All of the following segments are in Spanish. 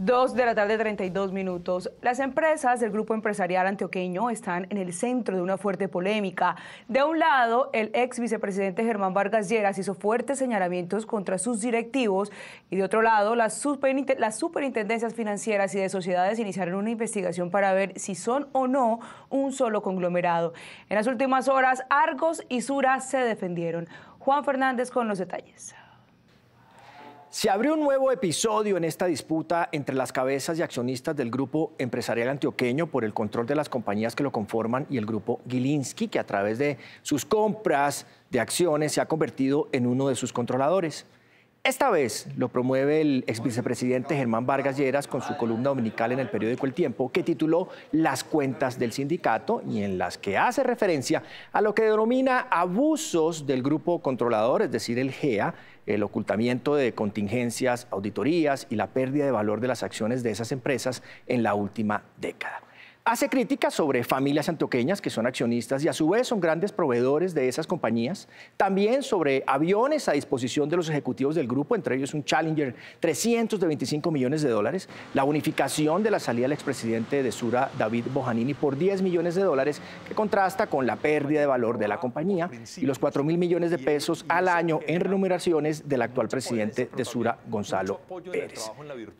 Dos de la tarde, 32 minutos. Las empresas del grupo empresarial antioqueño están en el centro de una fuerte polémica. De un lado, el ex vicepresidente Germán Vargas Lleras hizo fuertes señalamientos contra sus directivos y de otro lado, las, las superintendencias financieras y de sociedades iniciaron una investigación para ver si son o no un solo conglomerado. En las últimas horas, Argos y Sura se defendieron. Juan Fernández con los detalles se abrió un nuevo episodio en esta disputa entre las cabezas y accionistas del grupo empresarial antioqueño por el control de las compañías que lo conforman y el grupo Gilinski, que a través de sus compras de acciones se ha convertido en uno de sus controladores. Esta vez lo promueve el ex vicepresidente Germán Vargas Lleras con su columna dominical en el periódico El Tiempo, que tituló Las cuentas del sindicato y en las que hace referencia a lo que denomina abusos del grupo controlador, es decir, el GEA, el ocultamiento de contingencias, auditorías y la pérdida de valor de las acciones de esas empresas en la última década. Hace críticas sobre familias antoqueñas que son accionistas y a su vez son grandes proveedores de esas compañías. También sobre aviones a disposición de los ejecutivos del grupo, entre ellos un Challenger 325 de millones de dólares, la unificación de la salida del expresidente de Sura, David Bojanini, por 10 millones de dólares, que contrasta con la pérdida de valor de la compañía y los 4 mil millones de pesos al año en remuneraciones del actual presidente de Sura, Gonzalo Pérez.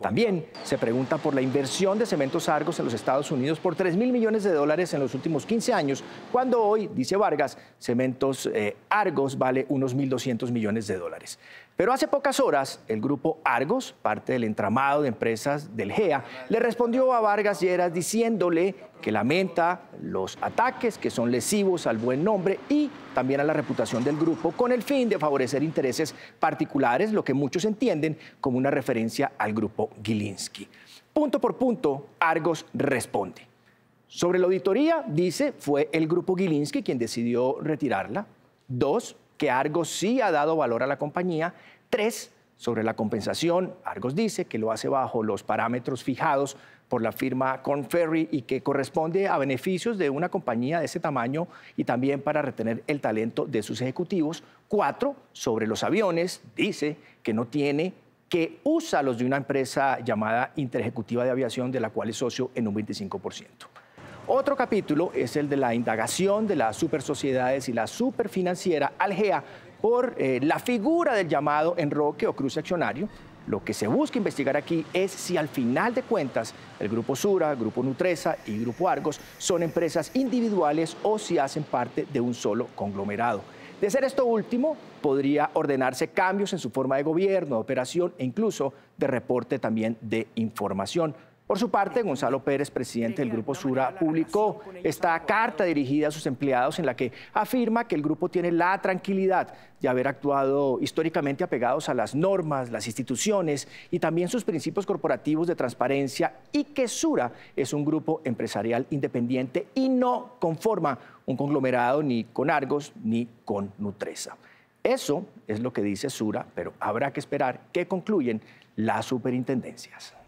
También se pregunta por la inversión de Cementos Argos en los Estados Unidos por 3 mil millones de dólares en los últimos 15 años, cuando hoy, dice Vargas, Cementos eh, Argos vale unos 1.200 millones de dólares. Pero hace pocas horas, el grupo Argos, parte del entramado de empresas del GEA, le respondió a Vargas Lleras diciéndole que lamenta los ataques que son lesivos al buen nombre y también a la reputación del grupo con el fin de favorecer intereses particulares, lo que muchos entienden como una referencia al grupo Gilinski. Punto por punto, Argos responde. Sobre la auditoría, dice, fue el grupo Gilinski quien decidió retirarla. Dos, que Argos sí ha dado valor a la compañía. Tres, sobre la compensación, Argos dice que lo hace bajo los parámetros fijados por la firma Conferry y que corresponde a beneficios de una compañía de ese tamaño y también para retener el talento de sus ejecutivos. Cuatro, sobre los aviones, dice que no tiene que usa los de una empresa llamada Interejecutiva de Aviación, de la cual es socio en un 25%. Otro capítulo es el de la indagación de las supersociedades y la superfinanciera Algea por eh, la figura del llamado enroque o cruce accionario. Lo que se busca investigar aquí es si al final de cuentas el Grupo Sura, Grupo Nutresa y Grupo Argos son empresas individuales o si hacen parte de un solo conglomerado. De ser esto último, podría ordenarse cambios en su forma de gobierno, de operación e incluso de reporte también de información. Por su parte, Gonzalo Pérez, presidente del Grupo Sura, publicó esta carta dirigida a sus empleados en la que afirma que el grupo tiene la tranquilidad de haber actuado históricamente apegados a las normas, las instituciones y también sus principios corporativos de transparencia y que Sura es un grupo empresarial independiente y no conforma un conglomerado ni con Argos ni con Nutresa. Eso es lo que dice Sura, pero habrá que esperar que concluyen las superintendencias.